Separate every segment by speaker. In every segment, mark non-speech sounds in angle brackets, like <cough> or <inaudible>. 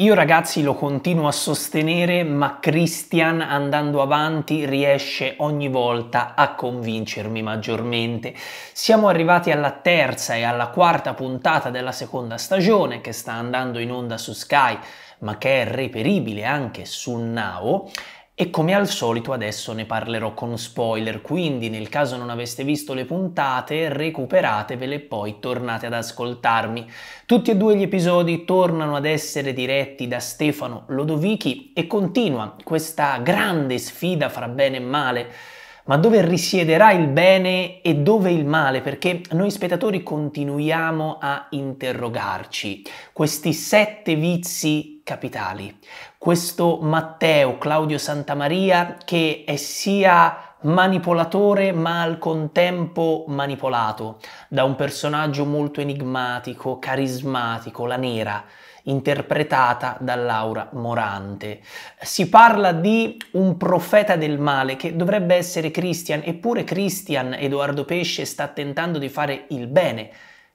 Speaker 1: Io ragazzi lo continuo a sostenere, ma Christian andando avanti riesce ogni volta a convincermi maggiormente. Siamo arrivati alla terza e alla quarta puntata della seconda stagione che sta andando in onda su Sky, ma che è reperibile anche su Now e come al solito adesso ne parlerò con spoiler, quindi nel caso non aveste visto le puntate, recuperatevele e poi tornate ad ascoltarmi. Tutti e due gli episodi tornano ad essere diretti da Stefano Lodovichi e continua questa grande sfida fra bene e male ma dove risiederà il bene e dove il male, perché noi spettatori continuiamo a interrogarci. Questi sette vizi capitali. Questo Matteo Claudio Santamaria che è sia manipolatore ma al contempo manipolato da un personaggio molto enigmatico, carismatico, la nera, interpretata da Laura Morante. Si parla di un profeta del male che dovrebbe essere Christian, eppure Christian Edoardo Pesce sta tentando di fare il bene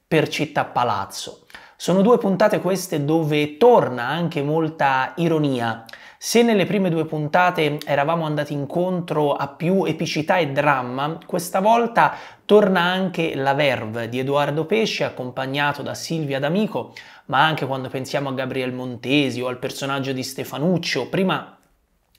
Speaker 1: per Città Palazzo. Sono due puntate queste dove torna anche molta ironia. Se nelle prime due puntate eravamo andati incontro a più epicità e dramma, questa volta torna anche la verve di Edoardo Pesce accompagnato da Silvia D'Amico, ma anche quando pensiamo a Gabriel Montesi o al personaggio di Stefanuccio, prima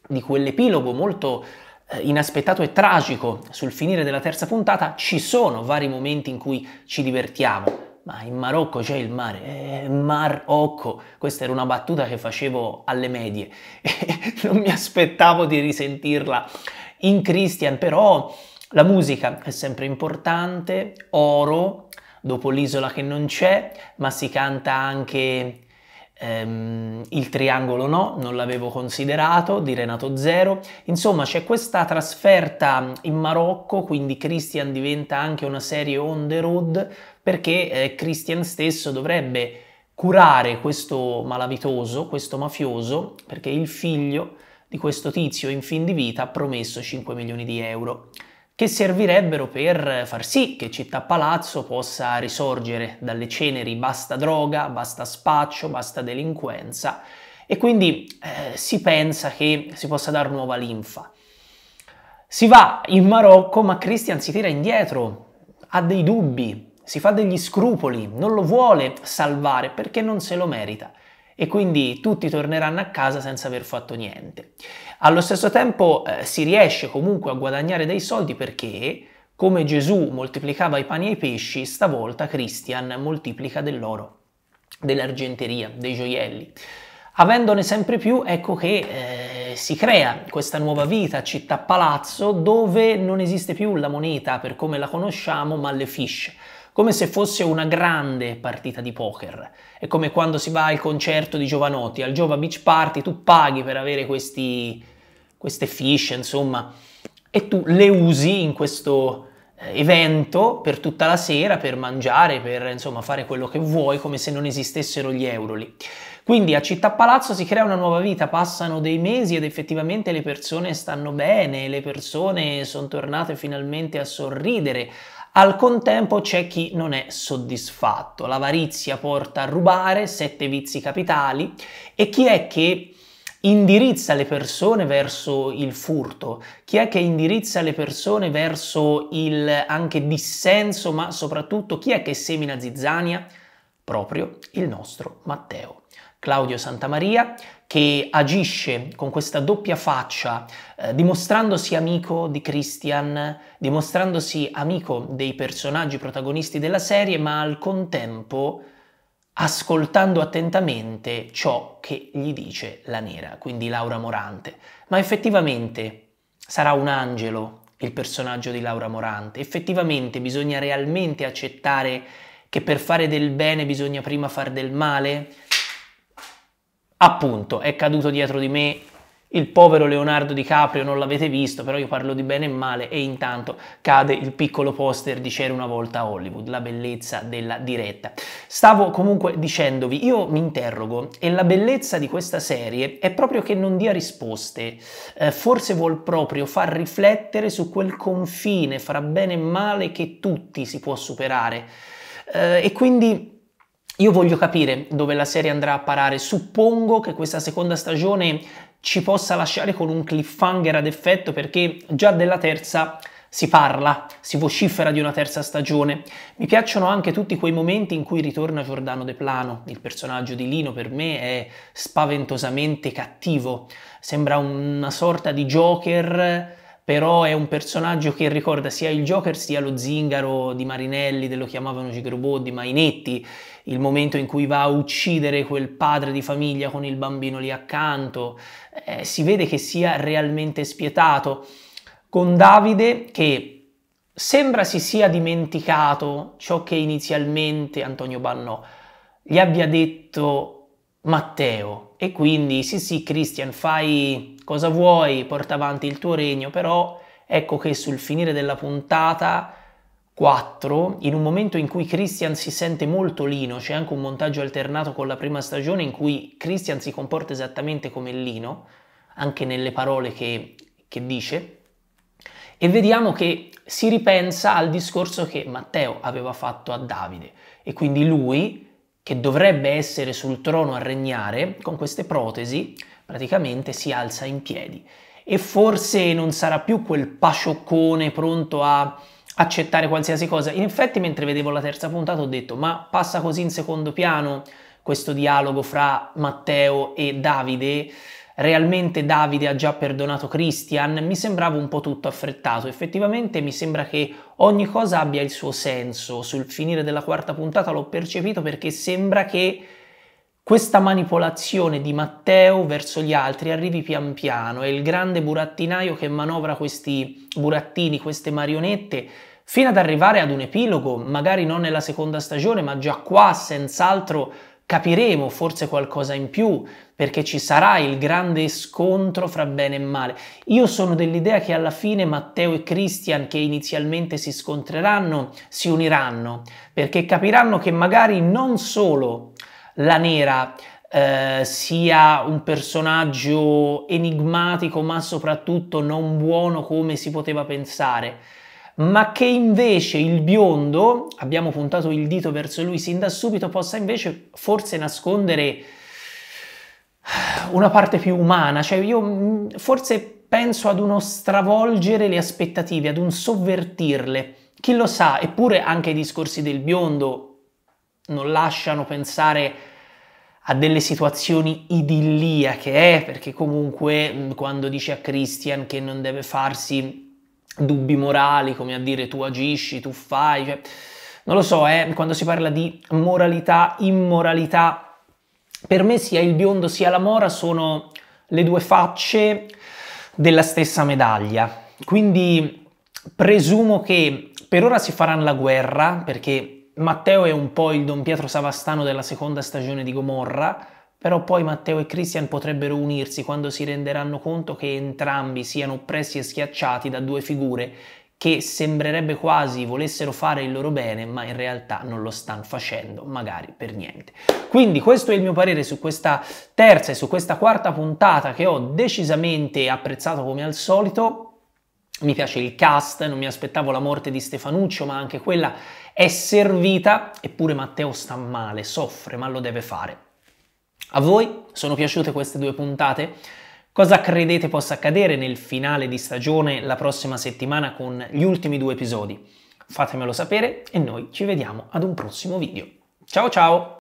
Speaker 1: di quell'epilogo molto eh, inaspettato e tragico sul finire della terza puntata, ci sono vari momenti in cui ci divertiamo ma in Marocco c'è il mare, eh, Marocco, questa era una battuta che facevo alle medie e <laughs> non mi aspettavo di risentirla in Christian, però la musica è sempre importante, oro, dopo l'isola che non c'è, ma si canta anche Ehm, il triangolo no, non l'avevo considerato, di Renato Zero. Insomma, c'è questa trasferta in Marocco, quindi Christian diventa anche una serie on the road, perché eh, Christian stesso dovrebbe curare questo malavitoso, questo mafioso, perché il figlio di questo tizio in fin di vita ha promesso 5 milioni di euro che servirebbero per far sì che Città Palazzo possa risorgere dalle ceneri basta droga, basta spaccio, basta delinquenza e quindi eh, si pensa che si possa dar nuova linfa. Si va in Marocco ma Christian si tira indietro, ha dei dubbi, si fa degli scrupoli, non lo vuole salvare perché non se lo merita e quindi tutti torneranno a casa senza aver fatto niente. Allo stesso tempo eh, si riesce comunque a guadagnare dei soldi perché, come Gesù moltiplicava i pani e i pesci, stavolta Christian moltiplica dell'oro, dell'argenteria, dei gioielli. Avendone sempre più, ecco che eh, si crea questa nuova vita, città palazzo, dove non esiste più la moneta per come la conosciamo, ma le fish come se fosse una grande partita di poker. È come quando si va al concerto di Giovanotti, al Giova Beach Party, tu paghi per avere questi, queste fish, insomma, e tu le usi in questo eh, evento per tutta la sera, per mangiare, per insomma fare quello che vuoi, come se non esistessero gli euro lì. Quindi a Città Palazzo si crea una nuova vita, passano dei mesi ed effettivamente le persone stanno bene, le persone sono tornate finalmente a sorridere, al contempo c'è chi non è soddisfatto, l'avarizia porta a rubare, sette vizi capitali, e chi è che indirizza le persone verso il furto, chi è che indirizza le persone verso il anche dissenso, ma soprattutto chi è che semina zizzania? Proprio il nostro Matteo. Claudio Santamaria, che agisce con questa doppia faccia, eh, dimostrandosi amico di Christian, dimostrandosi amico dei personaggi protagonisti della serie, ma al contempo ascoltando attentamente ciò che gli dice la nera, quindi Laura Morante. Ma effettivamente sarà un angelo il personaggio di Laura Morante, effettivamente bisogna realmente accettare che per fare del bene bisogna prima far del male? appunto è caduto dietro di me il povero Leonardo DiCaprio, non l'avete visto, però io parlo di bene e male e intanto cade il piccolo poster di C'era una volta Hollywood, la bellezza della diretta. Stavo comunque dicendovi, io mi interrogo e la bellezza di questa serie è proprio che non dia risposte, eh, forse vuol proprio far riflettere su quel confine fra bene e male che tutti si può superare eh, e quindi io voglio capire dove la serie andrà a parare. Suppongo che questa seconda stagione ci possa lasciare con un cliffhanger ad effetto perché già della terza si parla, si vocifera di una terza stagione. Mi piacciono anche tutti quei momenti in cui ritorna Giordano De Plano. Il personaggio di Lino per me è spaventosamente cattivo. Sembra una sorta di Joker però è un personaggio che ricorda sia il Joker sia lo zingaro di Marinelli, lo chiamavano Gigrobot, di Mainetti, il momento in cui va a uccidere quel padre di famiglia con il bambino lì accanto, eh, si vede che sia realmente spietato, con Davide che sembra si sia dimenticato ciò che inizialmente Antonio Bannò gli abbia detto Matteo, e quindi sì sì Christian fai cosa vuoi, porta avanti il tuo regno, però ecco che sul finire della puntata 4, in un momento in cui Christian si sente molto lino, c'è anche un montaggio alternato con la prima stagione in cui Christian si comporta esattamente come lino, anche nelle parole che, che dice, e vediamo che si ripensa al discorso che Matteo aveva fatto a Davide e quindi lui che dovrebbe essere sul trono a regnare, con queste protesi praticamente si alza in piedi e forse non sarà più quel pascioccone pronto a accettare qualsiasi cosa. In effetti mentre vedevo la terza puntata ho detto ma passa così in secondo piano questo dialogo fra Matteo e Davide realmente Davide ha già perdonato Christian, mi sembrava un po' tutto affrettato. Effettivamente mi sembra che ogni cosa abbia il suo senso. Sul finire della quarta puntata l'ho percepito perché sembra che questa manipolazione di Matteo verso gli altri arrivi pian piano È il grande burattinaio che manovra questi burattini, queste marionette, fino ad arrivare ad un epilogo, magari non nella seconda stagione, ma già qua senz'altro capiremo forse qualcosa in più perché ci sarà il grande scontro fra bene e male. Io sono dell'idea che alla fine Matteo e Christian, che inizialmente si scontreranno, si uniranno perché capiranno che magari non solo la nera eh, sia un personaggio enigmatico ma soprattutto non buono come si poteva pensare ma che invece il biondo, abbiamo puntato il dito verso lui sin da subito, possa invece forse nascondere una parte più umana, cioè io mm, forse penso ad uno stravolgere le aspettative, ad un sovvertirle. Chi lo sa, eppure anche i discorsi del biondo non lasciano pensare a delle situazioni idilliache, eh? perché comunque mm, quando dice a Christian che non deve farsi dubbi morali, come a dire tu agisci, tu fai, cioè, non lo so, eh, quando si parla di moralità, immoralità, per me sia il biondo sia la mora sono le due facce della stessa medaglia. Quindi presumo che per ora si faranno la guerra, perché Matteo è un po' il Don Pietro Savastano della seconda stagione di Gomorra, però poi Matteo e Christian potrebbero unirsi quando si renderanno conto che entrambi siano oppressi e schiacciati da due figure che sembrerebbe quasi volessero fare il loro bene, ma in realtà non lo stanno facendo, magari per niente. Quindi questo è il mio parere su questa terza e su questa quarta puntata che ho decisamente apprezzato come al solito. Mi piace il cast, non mi aspettavo la morte di Stefanuccio, ma anche quella è servita, eppure Matteo sta male, soffre, ma lo deve fare. A voi sono piaciute queste due puntate? Cosa credete possa accadere nel finale di stagione la prossima settimana con gli ultimi due episodi? Fatemelo sapere e noi ci vediamo ad un prossimo video. Ciao ciao!